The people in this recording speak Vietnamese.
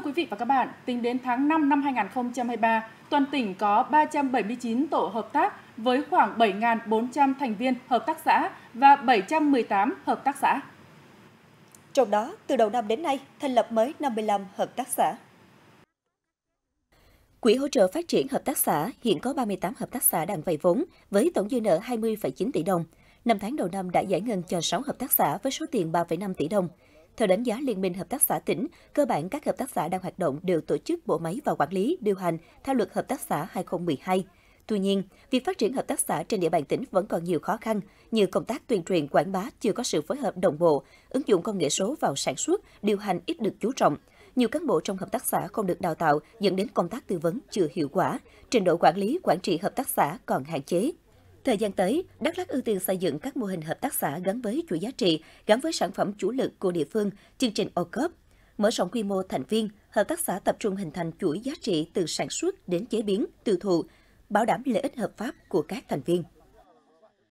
Thưa quý vị và các bạn, tính đến tháng 5 năm 2023, toàn tỉnh có 379 tổ hợp tác với khoảng 7.400 thành viên hợp tác xã và 718 hợp tác xã. Trong đó, từ đầu năm đến nay, thành lập mới 55 hợp tác xã. Quỹ hỗ trợ phát triển hợp tác xã hiện có 38 hợp tác xã đang vay vốn với tổng dư nợ 20,9 tỷ đồng. Năm tháng đầu năm đã giải ngân cho 6 hợp tác xã với số tiền 3,5 tỷ đồng. Theo đánh giá Liên minh Hợp tác xã tỉnh, cơ bản các hợp tác xã đang hoạt động đều tổ chức bộ máy và quản lý, điều hành theo luật Hợp tác xã 2012. Tuy nhiên, việc phát triển hợp tác xã trên địa bàn tỉnh vẫn còn nhiều khó khăn, như công tác tuyên truyền quảng bá chưa có sự phối hợp đồng bộ, ứng dụng công nghệ số vào sản xuất, điều hành ít được chú trọng. Nhiều cán bộ trong hợp tác xã không được đào tạo dẫn đến công tác tư vấn chưa hiệu quả, trình độ quản lý quản trị hợp tác xã còn hạn chế. Thời gian tới, Đắk Lắk ưu tiên xây dựng các mô hình hợp tác xã gắn với chuỗi giá trị, gắn với sản phẩm chủ lực của địa phương, chương trình ô mở rộng quy mô thành viên, hợp tác xã tập trung hình thành chuỗi giá trị từ sản xuất đến chế biến, tiêu thụ, bảo đảm lợi ích hợp pháp của các thành viên.